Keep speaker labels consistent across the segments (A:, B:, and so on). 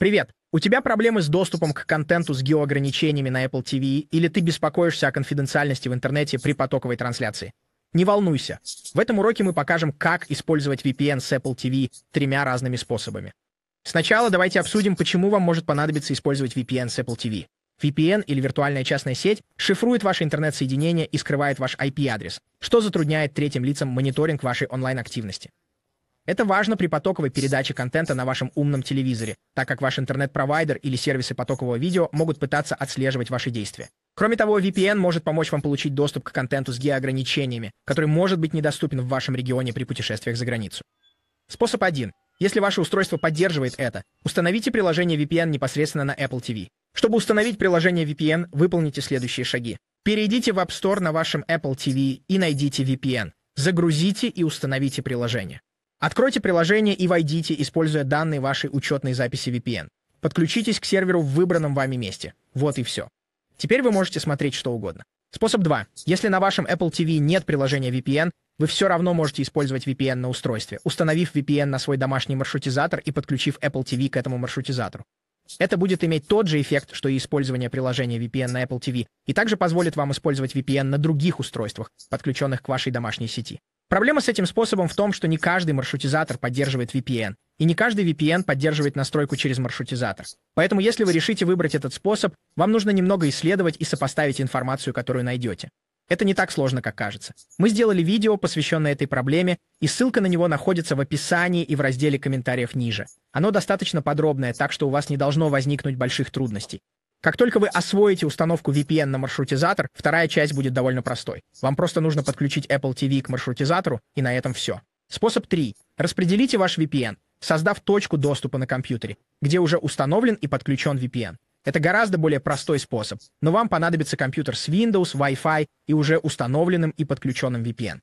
A: Привет! У тебя проблемы с доступом к контенту с геоограничениями на Apple TV или ты беспокоишься о конфиденциальности в интернете при потоковой трансляции? Не волнуйся. В этом уроке мы покажем, как использовать VPN с Apple TV тремя разными способами. Сначала давайте обсудим, почему вам может понадобиться использовать VPN с Apple TV. VPN или виртуальная частная сеть шифрует ваше интернет-соединение и скрывает ваш IP-адрес, что затрудняет третьим лицам мониторинг вашей онлайн-активности. Это важно при потоковой передаче контента на вашем умном телевизоре, так как ваш интернет-провайдер или сервисы потокового видео могут пытаться отслеживать ваши действия. Кроме того, VPN может помочь вам получить доступ к контенту с геоограничениями, который может быть недоступен в вашем регионе при путешествиях за границу. Способ 1. Если ваше устройство поддерживает это, установите приложение VPN непосредственно на Apple TV. Чтобы установить приложение VPN, выполните следующие шаги. Перейдите в App Store на вашем Apple TV и найдите VPN. Загрузите и установите приложение. Откройте приложение и войдите, используя данные вашей учетной записи VPN. Подключитесь к серверу в выбранном вами месте. Вот и все. Теперь вы можете смотреть что угодно. Способ 2. Если на вашем Apple TV нет приложения VPN, вы все равно можете использовать VPN на устройстве, установив VPN на свой домашний маршрутизатор и подключив Apple TV к этому маршрутизатору. Это будет иметь тот же эффект, что и использование приложения VPN на Apple TV, и также позволит вам использовать VPN на других устройствах, подключенных к вашей домашней сети. Проблема с этим способом в том, что не каждый маршрутизатор поддерживает VPN, и не каждый VPN поддерживает настройку через маршрутизатор. Поэтому если вы решите выбрать этот способ, вам нужно немного исследовать и сопоставить информацию, которую найдете. Это не так сложно, как кажется. Мы сделали видео, посвященное этой проблеме, и ссылка на него находится в описании и в разделе комментариев ниже. Оно достаточно подробное, так что у вас не должно возникнуть больших трудностей. Как только вы освоите установку VPN на маршрутизатор, вторая часть будет довольно простой. Вам просто нужно подключить Apple TV к маршрутизатору, и на этом все. Способ 3. Распределите ваш VPN, создав точку доступа на компьютере, где уже установлен и подключен VPN. Это гораздо более простой способ, но вам понадобится компьютер с Windows, Wi-Fi и уже установленным и подключенным VPN.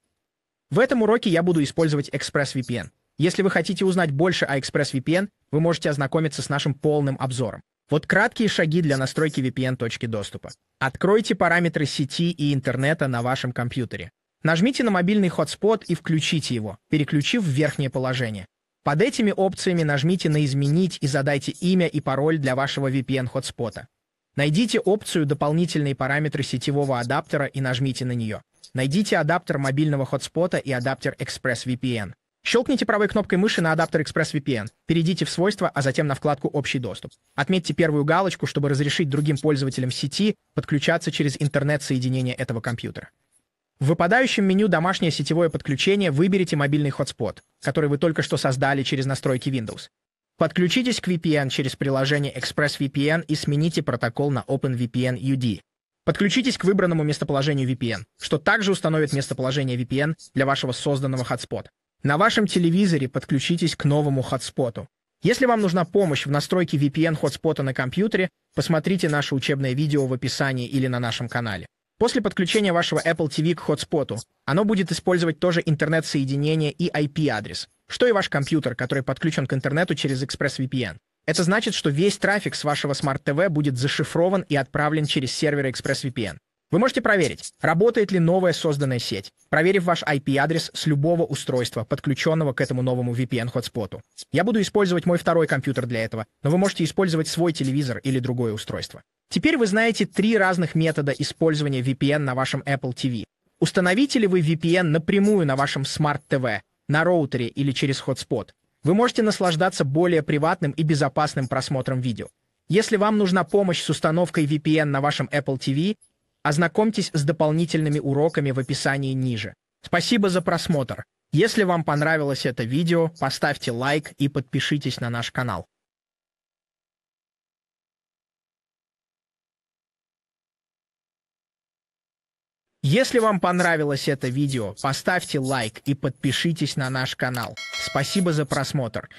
A: В этом уроке я буду использовать ExpressVPN. Если вы хотите узнать больше о ExpressVPN, вы можете ознакомиться с нашим полным обзором. Вот краткие шаги для настройки VPN точки доступа. Откройте параметры сети и интернета на вашем компьютере. Нажмите на мобильный хотспот и включите его, переключив в верхнее положение. Под этими опциями нажмите на «Изменить» и задайте имя и пароль для вашего VPN-хотспота. Найдите опцию «Дополнительные параметры сетевого адаптера» и нажмите на нее. Найдите адаптер мобильного хотспота и адаптер ExpressVPN. Щелкните правой кнопкой мыши на адаптер ExpressVPN, перейдите в свойства, а затем на вкладку «Общий доступ». Отметьте первую галочку, чтобы разрешить другим пользователям сети подключаться через интернет-соединение этого компьютера. В выпадающем меню «Домашнее сетевое подключение» выберите мобильный хотспот, который вы только что создали через настройки Windows. Подключитесь к VPN через приложение ExpressVPN и смените протокол на OpenVPN UD. Подключитесь к выбранному местоположению VPN, что также установит местоположение VPN для вашего созданного хотспота. На вашем телевизоре подключитесь к новому хотспоту. Если вам нужна помощь в настройке VPN-хотспота на компьютере, посмотрите наше учебное видео в описании или на нашем канале. После подключения вашего Apple TV к хотспоту, оно будет использовать тоже интернет-соединение и IP-адрес, что и ваш компьютер, который подключен к интернету через ExpressVPN. Это значит, что весь трафик с вашего смарт-ТВ будет зашифрован и отправлен через серверы ExpressVPN. Вы можете проверить, работает ли новая созданная сеть, проверив ваш IP-адрес с любого устройства, подключенного к этому новому VPN-хотспоту. Я буду использовать мой второй компьютер для этого, но вы можете использовать свой телевизор или другое устройство. Теперь вы знаете три разных метода использования VPN на вашем Apple TV. Установите ли вы VPN напрямую на вашем Smart TV, на роутере или через хотспот? Вы можете наслаждаться более приватным и безопасным просмотром видео. Если вам нужна помощь с установкой VPN на вашем Apple TV, Ознакомьтесь с дополнительными уроками в описании ниже. Спасибо за просмотр. Если вам понравилось это видео, поставьте лайк и подпишитесь на наш канал. Если вам понравилось это видео, поставьте лайк и подпишитесь на наш канал. Спасибо за просмотр.